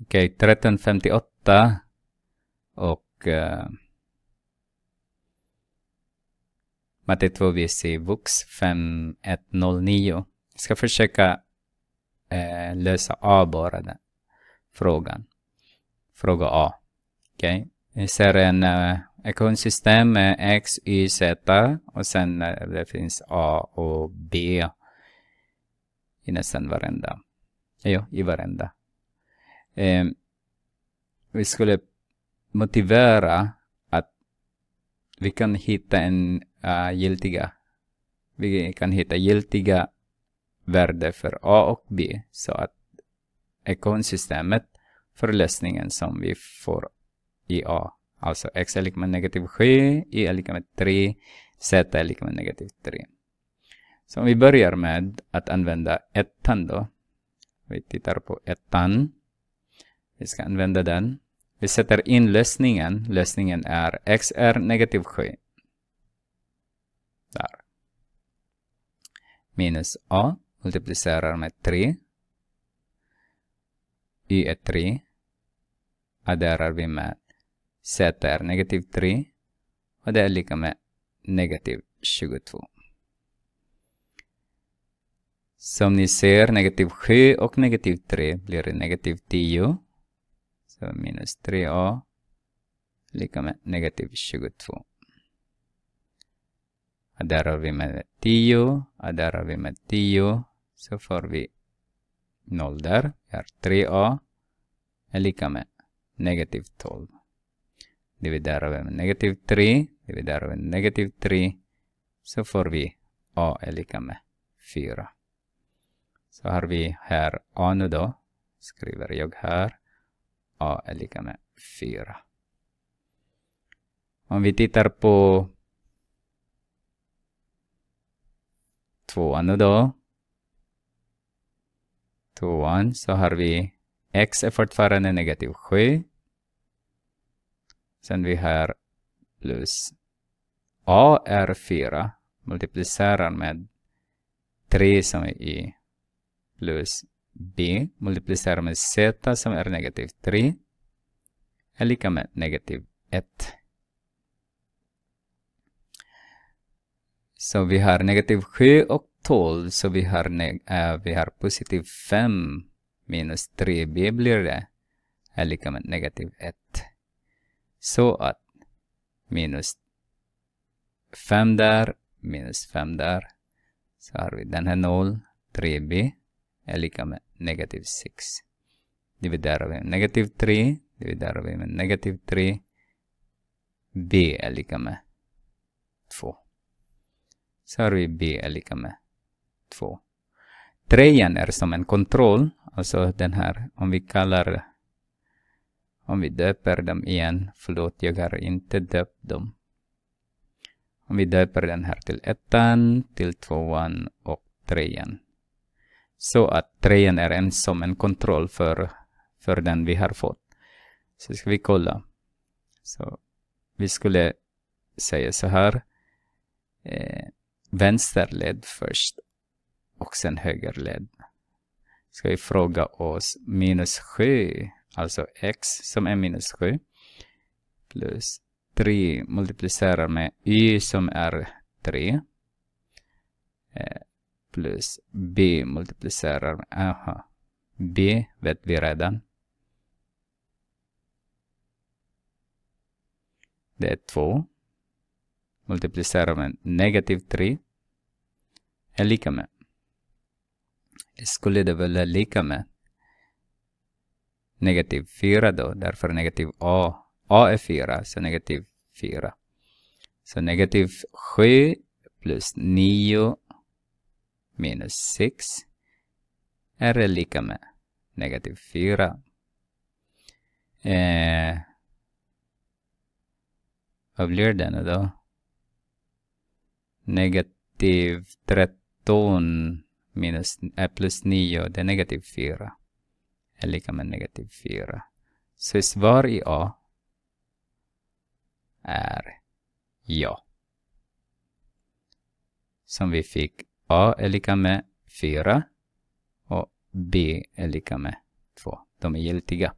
Okej, okay, 1358 och eh, matte 2 VC VUX 5109. Jag ska försöka eh, lösa A bara, den frågan. Fråga A. Okej, okay. jag ser en eh, ekvationssystem med X, Y, Z och sen eh, det finns A och B i nästan varenda. Jo, i varenda eh, vi skulle motivera att vi kan hitta en uh, giltiga, vi kan hitta giltiga värde för A och B så att ekonsystemet för lösningen som vi får i A. Alltså x är lika med negativ 7, y är lika med 3, z är lika med negativ 3. Så om vi börjar med att använda ettan då. Vi tittar på ettan. Vi ska använda den. Vi sätter in lösningen. Lösningen är xr negativ 7. Där. Minus a multiplicerar med 3. Y är 3. Adderar vi med z är negativ 3. Och det är lika med negativ 22. Som ni ser, negativ 7 och negativ 3 blir negativ 10. Så minus 3a lika med negativ 22. Där har vi med 10, och där har vi med 10 så får vi 0 där. Vi har 3a är lika med negativ 12. Dividerar vi med negativ 3, dividerar vi med negativ 3 så får vi a är lika med 4. Så har vi här a nu då. Skriver jag här. A är lika med 4. Om vi tittar på tvåan nu då. Tvåan så har vi x är fortfarande negativ 7. Sen vi har plus a är 4. Multiplicerar med 3 som är i plus B multiplicerar med Z som är negativ 3 är lika med negativ 1. Så vi har negativ 7 och 12, så vi har, äh, vi har positiv 5 minus 3b blir det är lika med negativ 1. Så att minus 5 där, minus 5 där, så har vi den här 0, 3b är lika med negativ 6. Dividerar vi med negativ 3, dividerar vi med negativ 3. b är lika med 2. Så har vi b är lika med 2. Trean är som en kontroll, alltså den här, om vi kallar, om vi döper dem igen, förlåt, jag har inte döpt dem. Om vi döper den här till ettan, till tvåan och trean så att trean är en som en kontroll för, för den vi har fått. Så ska vi kolla. Så vi skulle säga så här. Eh, vänster led först och sen höger led. Ska vi fråga oss minus 7, alltså x som är minus 7 plus 3 multiplicerar med y som är 3. Eh, plus B multiplicerar med aha. B vet vi redan. Det är 2 multiplicerar med negativ 3 är lika med. Skulle det vara lika med negativ 4 då, därför negativ A. A är 4, så negativ 4. Så negativ 7 plus 9 minus 6 är lika med negativ 4. Eh, vad blir det nu då? Negativ 13 minus, äh, plus 9, det är negativ 4. Är lika med negativ 4. Så svar i A är ja. Som vi fick A är lika med 4 och B är lika med 2. De är giltiga.